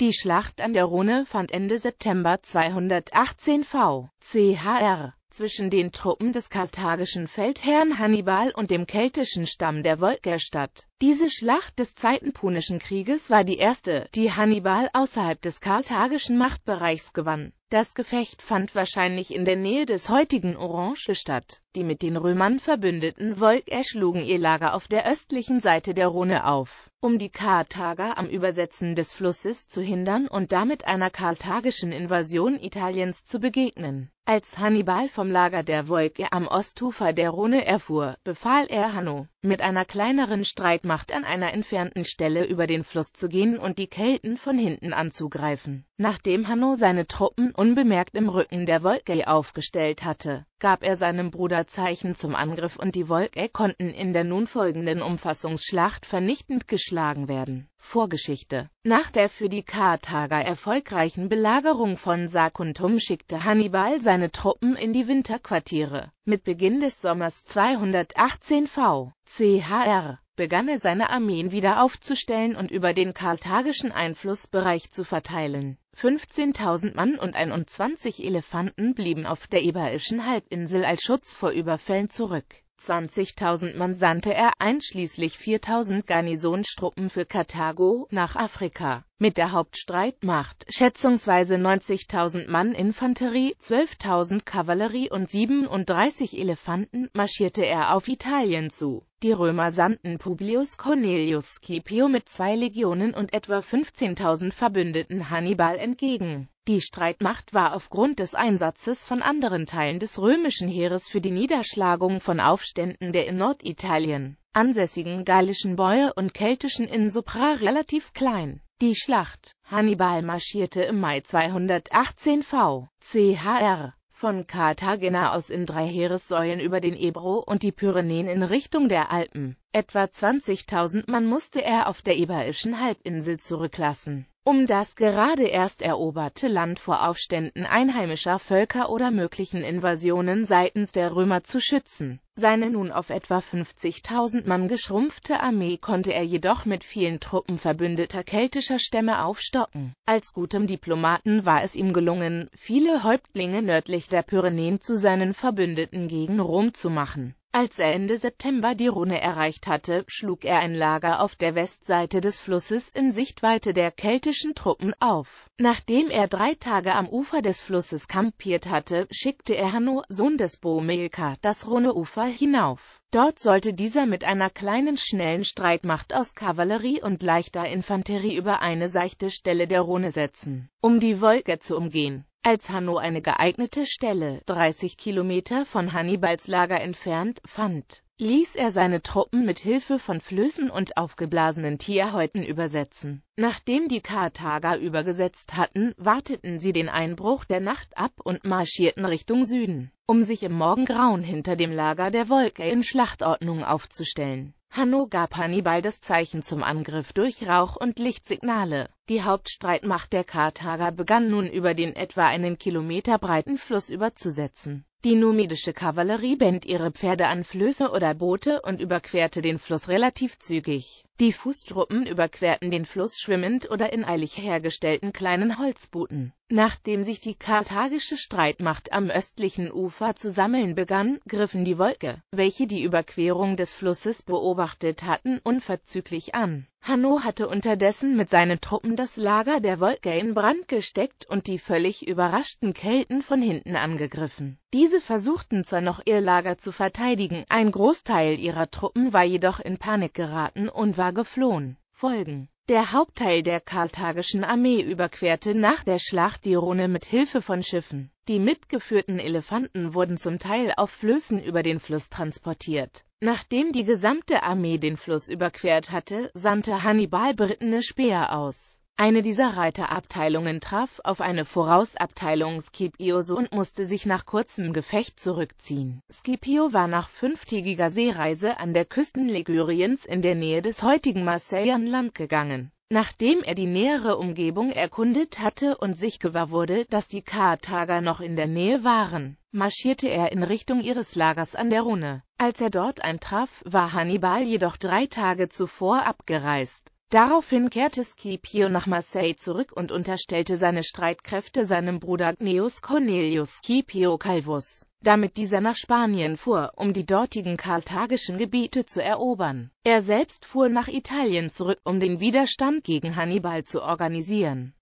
Die Schlacht an der Rhone fand Ende September 218 v. chr. zwischen den Truppen des karthagischen Feldherrn Hannibal und dem keltischen Stamm der Volker statt. Diese Schlacht des Zweiten Punischen Krieges war die erste, die Hannibal außerhalb des karthagischen Machtbereichs gewann. Das Gefecht fand wahrscheinlich in der Nähe des heutigen Orange statt. Die mit den Römern verbündeten Volker schlugen ihr Lager auf der östlichen Seite der Rhone auf um die Karthager am Übersetzen des Flusses zu hindern und damit einer karthagischen Invasion Italiens zu begegnen. Als Hannibal vom Lager der Wolke am Ostufer der Rhone erfuhr, befahl er Hanno, mit einer kleineren Streitmacht an einer entfernten Stelle über den Fluss zu gehen und die Kelten von hinten anzugreifen. Nachdem Hanno seine Truppen unbemerkt im Rücken der Wolke aufgestellt hatte, gab er seinem Bruder Zeichen zum Angriff und die Wolke konnten in der nun folgenden Umfassungsschlacht vernichtend geschlagen werden Vorgeschichte. Nach der für die Karthager erfolgreichen Belagerung von Saguntum schickte Hannibal seine Truppen in die Winterquartiere. Mit Beginn des Sommers 218 v. CHR begann er seine Armeen wieder aufzustellen und über den karthagischen Einflussbereich zu verteilen. 15.000 Mann und 21 Elefanten blieben auf der Iberischen Halbinsel als Schutz vor Überfällen zurück. 20.000 Mann sandte er einschließlich 4.000 Garnisonstruppen für Karthago nach Afrika. Mit der Hauptstreitmacht, schätzungsweise 90.000 Mann Infanterie, 12.000 Kavallerie und 37 Elefanten, marschierte er auf Italien zu. Die Römer sandten Publius Cornelius Scipio mit zwei Legionen und etwa 15.000 Verbündeten Hannibal entgegen die Streitmacht war aufgrund des Einsatzes von anderen Teilen des römischen Heeres für die Niederschlagung von Aufständen der in Norditalien ansässigen gallischen Bäuer und keltischen Insubra relativ klein. Die Schlacht Hannibal marschierte im Mai 218 v. chr. von Cartagena aus in drei Heeressäulen über den Ebro und die Pyrenäen in Richtung der Alpen. Etwa 20.000 Mann musste er auf der Ebaischen Halbinsel zurücklassen um das gerade erst eroberte Land vor Aufständen einheimischer Völker oder möglichen Invasionen seitens der Römer zu schützen seine nun auf etwa 50.000 Mann geschrumpfte Armee konnte er jedoch mit vielen Truppen verbündeter keltischer Stämme aufstocken. Als gutem Diplomaten war es ihm gelungen, viele Häuptlinge nördlich der Pyrenäen zu seinen Verbündeten gegen Rom zu machen. Als er Ende September die Rune erreicht hatte, schlug er ein Lager auf der Westseite des Flusses in Sichtweite der keltischen Truppen auf. Nachdem er drei Tage am Ufer des Flusses kampiert hatte, schickte er Hanno, Sohn des Bomilkar, das Runeufer Iowa hinauf. Dort sollte dieser mit einer kleinen schnellen Streitmacht aus Kavallerie und leichter Infanterie über eine seichte Stelle der Rhone setzen, um die Wolke zu umgehen. Als Hanno eine geeignete Stelle, 30 Kilometer von Hannibals Lager entfernt, fand, ließ er seine Truppen mit Hilfe von Flößen und aufgeblasenen Tierhäuten übersetzen. Nachdem die Karthager übergesetzt hatten, warteten sie den Einbruch der Nacht ab und marschierten Richtung Süden, um sich im Morgengrauen hinter dem Lager der Wolke in Schlachtordnung aufzustellen. Hanno gab Hannibal das Zeichen zum Angriff durch Rauch- und Lichtsignale. Die Hauptstreitmacht der Karthager begann nun über den etwa einen Kilometer breiten Fluss überzusetzen. Die numidische Kavallerie band ihre Pferde an Flöße oder Boote und überquerte den Fluss relativ zügig. Die Fußtruppen überquerten den Fluss schwimmend oder in eilig hergestellten kleinen Holzbooten. Nachdem sich die karthagische Streitmacht am östlichen Ufer zu sammeln begann, griffen die Wolke, welche die Überquerung des Flusses beobachtet hatten, unverzüglich an. Hanno hatte unterdessen mit seinen Truppen das Lager der Wolke in Brand gesteckt und die völlig überraschten Kelten von hinten angegriffen. Diese versuchten zwar noch ihr Lager zu verteidigen, ein Großteil ihrer Truppen war jedoch in Panik geraten und war war geflohen. Folgen der Hauptteil der karthagischen Armee überquerte nach der Schlacht die Rhone mit Hilfe von Schiffen. Die mitgeführten Elefanten wurden zum Teil auf Flößen über den Fluss transportiert. Nachdem die gesamte Armee den Fluss überquert hatte, sandte Hannibal berittene Speer aus. Eine dieser Reiterabteilungen traf auf eine Vorausabteilung Scipios und musste sich nach kurzem Gefecht zurückziehen. Scipio war nach fünftägiger Seereise an der Küsten Liguriens in der Nähe des heutigen Marseille an Land gegangen. Nachdem er die nähere Umgebung erkundet hatte und sich gewahr wurde, dass die Karthager noch in der Nähe waren, marschierte er in Richtung ihres Lagers an der Rune. Als er dort eintraf, war Hannibal jedoch drei Tage zuvor abgereist. Daraufhin kehrte Scipio nach Marseille zurück und unterstellte seine Streitkräfte seinem Bruder Gnaeus Cornelius Scipio Calvus, damit dieser nach Spanien fuhr, um die dortigen karthagischen Gebiete zu erobern. Er selbst fuhr nach Italien zurück, um den Widerstand gegen Hannibal zu organisieren.